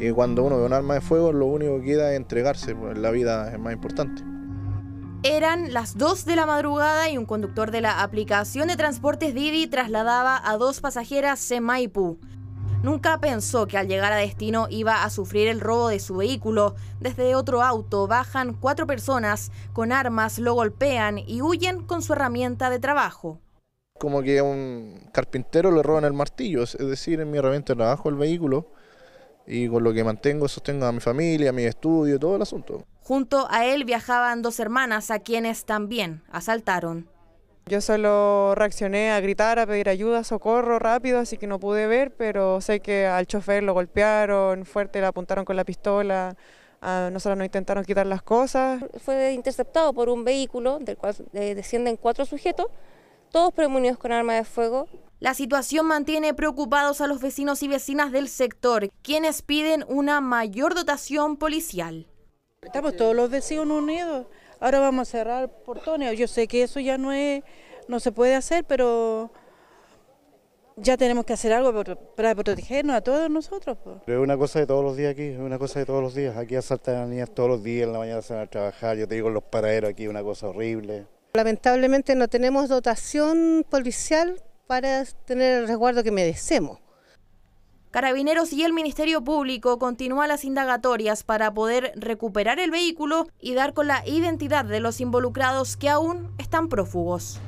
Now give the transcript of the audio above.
Y cuando uno ve un arma de fuego, lo único que queda es entregarse, pues, la vida es más importante. Eran las 2 de la madrugada y un conductor de la aplicación de transportes Didi trasladaba a dos pasajeras en Maipú. Nunca pensó que al llegar a destino iba a sufrir el robo de su vehículo. Desde otro auto bajan cuatro personas con armas, lo golpean y huyen con su herramienta de trabajo. Como que a un carpintero le roban el martillo, es decir, en mi herramienta de trabajo, el vehículo, y con lo que mantengo sostengo a mi familia, a mi estudio, todo el asunto. Junto a él viajaban dos hermanas a quienes también asaltaron. Yo solo reaccioné a gritar, a pedir ayuda, socorro rápido, así que no pude ver, pero sé que al chofer lo golpearon fuerte, le apuntaron con la pistola, a ah, nosotros nos intentaron quitar las cosas. Fue interceptado por un vehículo del cual eh, descienden cuatro sujetos todos premunidos con armas de fuego. La situación mantiene preocupados a los vecinos y vecinas del sector, quienes piden una mayor dotación policial. Estamos todos los vecinos unidos, ahora vamos a cerrar portones. Yo sé que eso ya no, es, no se puede hacer, pero ya tenemos que hacer algo para protegernos a todos nosotros. Es una cosa de todos los días aquí, es una cosa de todos los días. Aquí asaltan a las niñas todos los días, en la mañana se van a trabajar, yo te digo, los paraderos aquí, una cosa horrible. Lamentablemente no tenemos dotación policial para tener el resguardo que merecemos. Carabineros y el Ministerio Público continúan las indagatorias para poder recuperar el vehículo y dar con la identidad de los involucrados que aún están prófugos.